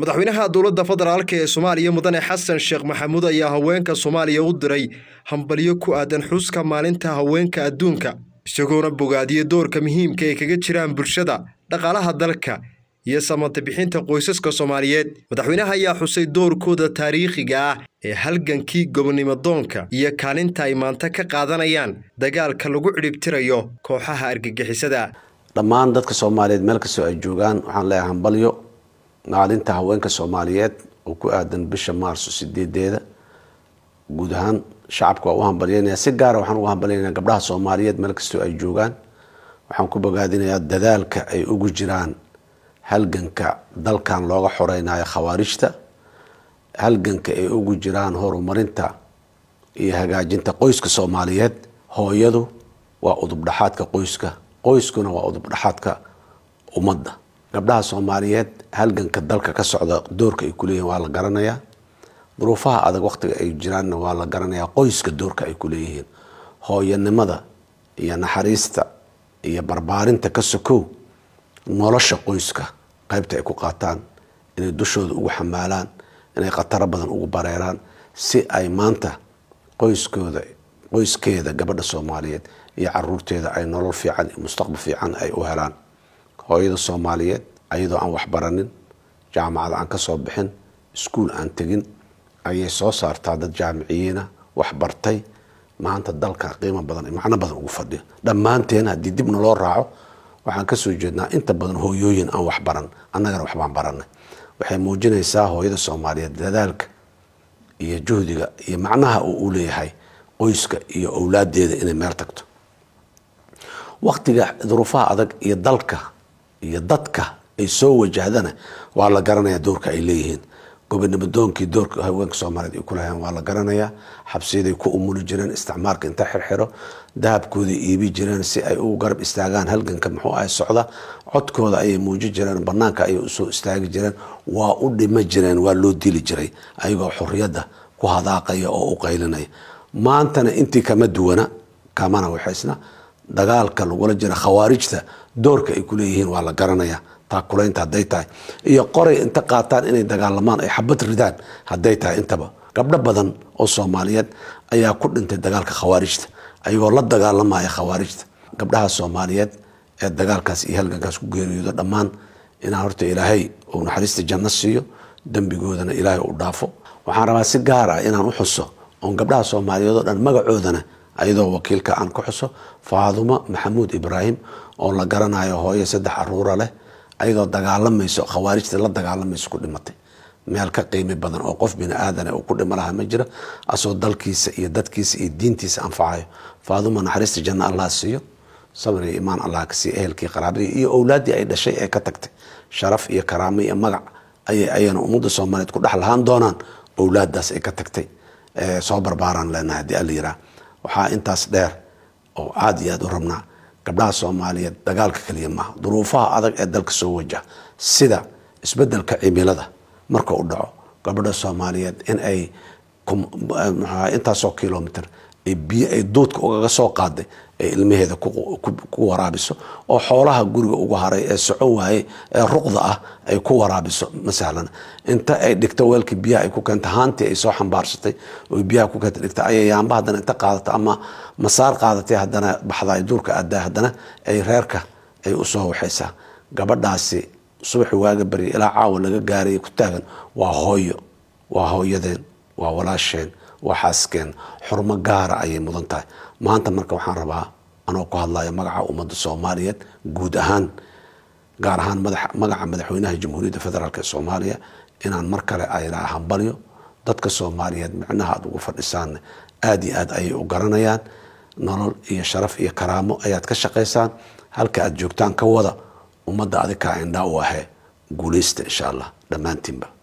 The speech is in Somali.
madaxweynaha dowladda federaalk ee soomaaliya mudane xasan sheekh maxamuud ayaa haweenka soomaaliya u diray hambalyo ku aadan xuska maalinta haweenka adduunka isagoona bogaadiye doorka muhiimka ay kaga jiraan bulshada dhaqaalaha dalka iyo samantabixinta qoysaska soomaaliyeed madaxweynaha ayaa xusay doorkooda taariikhiga ah ee halgankii gobonnimadoonka iyo kaalinta ay maanta ka qaadanayaan dagaalka lagu cidhibtirayo kooxaha argagixisada dhammaan dadka soomaaliyeed meel kastoo ay joogaan waxaan leeyahay hambalyo maalinta haweenka soomaaliyeed oo ku aadan bisha maarso sideedeeda guud ahaan shacabka waa u hambalyanaya si gaara ah waxaan ugu hambalyanaya gabdhaha soomaaliyeed meel kastoo ay joogaan waxaan ku bogaadinayaa dadaalka ay ugu jiraan halganka dalkan looga xoreynayo khawaarijta halganka ay ugu jiraan horumarinta iyo hagaajinta qoyska soomaaliyeed hooyadu waa udubdhaxaadka qoyska qoyskuna waa udubdhaxaadka ummadda gabdhaha soomaaliyeed halganka dalka ka socda doorka ay kuleeyihin waa la garanayaa duruufaha adag waqtiga ay jiraanna waa la garanayaa qoyska doorka ay kuleeyihiin hooyanimada iyo naxariista iyo barbaarinta ka sokow nolosha qoyska qaybta ay ku qaataan inay dushooda ugu xamaalaan inay khataro badan ugu bareeraan si ay maanta qoyskooda qoyskeeda gabadha soomaaliyeed iyo caruurteeda ay nolol fiican iyo mustaqbal fiican ay u helaan hooyada soomaaliyeed ayadoo aan waxbaranin jaamacad aan ka soo bixin iskuul aan tegin ayay soo saartaa dad jaamiciyiina waxbartay maanta dalka qiimo badan iyo macno badan ugu fadhiya dhammaanteen haddii dibna loo raaco waxaan kasoo jeednaa inta badan hooyooyin aan waxbaran annagana waxbaan baranay waxay muujinaysaa hooyada soomaaliyeed dadaalka iyo juhdiga iyo macnaha uu u leeyahay qoyska iyo owlaadeeda inay meel tagto waktiga duruufaha adag iyo dalka iyo dadka ay soo wajahdana waa la garanaya doorka ay leeyihiin gobonimadoonkii doorka haweenka soomaaliyeed ay kulahayn waa la garanayaa xabsiyaday ku umuli jireen isticmaalka inta xirxiro dahabkooda iibi jireen si ay u garab istaagaan halganka muxuu ah socda codkooda ayay muuji jireen banaanka ayay usoo istaagi jireen waa u dhima jireen waa loo dili jiray ayagoo xuriyadda ku hadaaqaya oo u qaylinaya maantana intii kama duwana kamana waxaysna dagaalka lagula jira khawaarijta doorka ay ku leeyihiin waa la garanayaa taakulaynta haday tahay iyo qoray inta qaataan inay dagaalamaan ay xabad ridaan haday tahay intaba gabdho badan oo soomaaliyeed ayaa ku dhintay dagaalka khawaarijta ayagoo la dagaalamaya khawaarijta gabdhaha soomaaliyeed ee dagaalkaas iyo halgankaas ku geeriyoodo dhammaan inaan horta ilaahay uu naxariista janno siiyo dembigoodana ilaahay u dhaafo waxaan rabaa si gaar ah inaan u xuso oon gabdhaha soomaaliyeed oo dhan magacoodana ayadoo wakiilka aan ku xuso faaduma maxamuud ibraahim oo la garanayo hooyo saddex aruura leh ayadoo dagaalamayso khawaarijta la dagaalamayso ku dhimatay meel ka qiimi badan oo qof bini aadana uu ku dhima lahaa ma jira asoo dalkiisa iyo dadkiisa iyo diintiisa anfacayo faaduma naxariista janno allah siiyo sabr iyo imaan allah ka ehelkii qaraabadii iyo owlaaddii ay dhashay ee ka tagtay sharaf iyo karaamo iyo magac ayayna ummadda soomaaliyeed ku dhex lahaan doonaan owlaaddaas ay ka tagtay soo barbaaraan leenahay haddii alla yiraa waxaa intaas dheer oo aad iyo aada u rabnaa gabdhaha soomaaliyeed dagaalka keliya maaha duruufaha adag ee dalka soo wajaha sida isbedelka cimilada marka u dhaco gabadha soomaaliyeed in ay eh, intaasoo kilomitr biyo ay duudka ugaga soo qaaday ee ilmaheeda ku waraabiso oo xoolaha guriga ugu haray ee socon waaye ee ruqda ah ay ku waraabiso ma sahlana inta ay dhigto weelka biyaha ay ku keenta haantii ay soo xambaarsatay oo biyaha ku keenta dhigta ayay yaamba haddana inta qaadata ama masaar qaadatay haddana baxdaay duurka adaa haddana ay reerka ay usoo waxaysaa gabadhaasi subaxi waaga barya ilaa caawa laga gaaray ku taagan waa hooyo waa hooyadeen waa walaasheen waxaaskeen xurmo gaara ah ayay mudan tahay maanta marka waxaan rabaa anoo ku hadlaya magaca ummadda soomaaliyeed guud ahaan gaar ahaan magaca madaxweynaha jamhuuriyadda federaalk ee soomaaliya inaan mar kale ayraa hambalyo dadka soomaaliyeed micnaha aad ugu fadhisaann aada iyo aad ayay u garanayaan nolol iyo sharaf iyo karaamo ayaad ka shaqaysaan halka aad joogtaan ka wada ummadda adikaa indhaa u ahee guulaysta insha allah dhammaantiinba